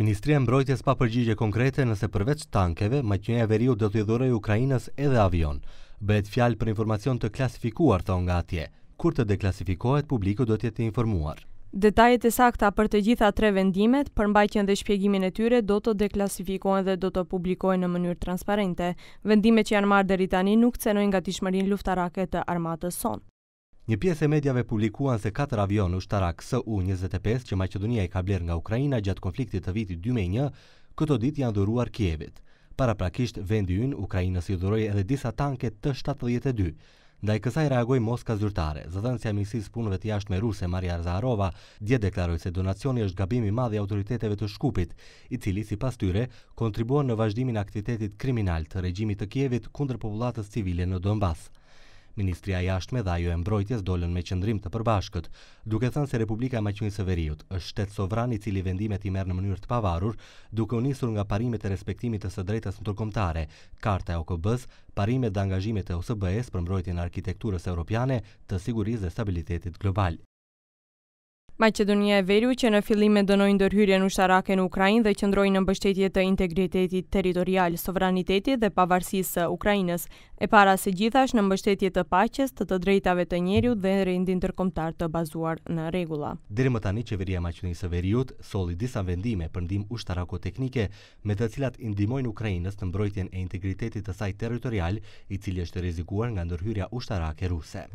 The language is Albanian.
Ministria e mbrojtjes pa përgjigje konkrete nëse përveç tankeve, ma që e veriu do të i Ukrainës Ukrajinës edhe avion. Bëhet fjalë për informacion të klasifikuar thonë nga atje. Kur të deklasifikohet, publiku do të jetë informuar. Detajet e sakta për të gjitha tre vendimet, përmbajtjen dhe shpjegimin e tyre, do të deklasifikohen dhe do të publikohen në mënyrë transparente. Vendimet që janë marrë deri tani nuk cenojnë gatishmërinë luftarake të armatës sonë. Një pjesë e medjave publikuan se katër avion ushtarak SU-25 që Maqedonia i ka bler nga Ukraina gjatë konfliktit të vitit 2001, këto ditë janë dhuruar Kievit. Paraprakisht vendi ynë Ukrajina si dhuroi edhe disa tanke T-72. Ndaj kësaj reagoi Moska zyrtare. Zëdhënësja e Ministrisë Punëve të me ruse Maria Zaharova dje deklaroi se donacioni është gabim i madh i autoriteteve të Shkupit, i cili sipas tyre kontribuon në vazhdimin e aktivitetit kriminal të regjimit të Kievit kundër popullatës civile në Donbas. Ministria jashtme dhe ajo e mbrojtjes dollën me qëndrim të përbashkët, duke thënë se Republika e Maqedonisë së Veriut është shtet sovran i cili vendimet i merr në mënyrë të pavarur, duke u nisur nga parimet e respektimit të së drejtës ndërkombëtare, karta e OKB-s, parimet dhe angazhimet e OSB-s për mbrojtjen e arkitekturës evropiane, të sigurisë dhe stabilitetit global. Maqedonia e Veriut që në fillim e dënoi ndërhyrjen ushtarake në Ukrainë dhe qëndroi në mbështetje të integritetit territorial, sovranitetit dhe pavarësisë së Ukrainës, e para se gjithasht në mbështetje të paqes, të të drejtave të njeriut dhe rendit ndërkombëtar të bazuar në rregulla. Deri më tani qeveria e Maqedonisë së Veriut solli disa vendime për ndihmë ushtarako teknike, me të cilat i ndihmojnë Ukrainës në mbrojtjen e integritetit të saj territorial, i cili është rrezikuar nga ndërhyrja ushtarake ruse.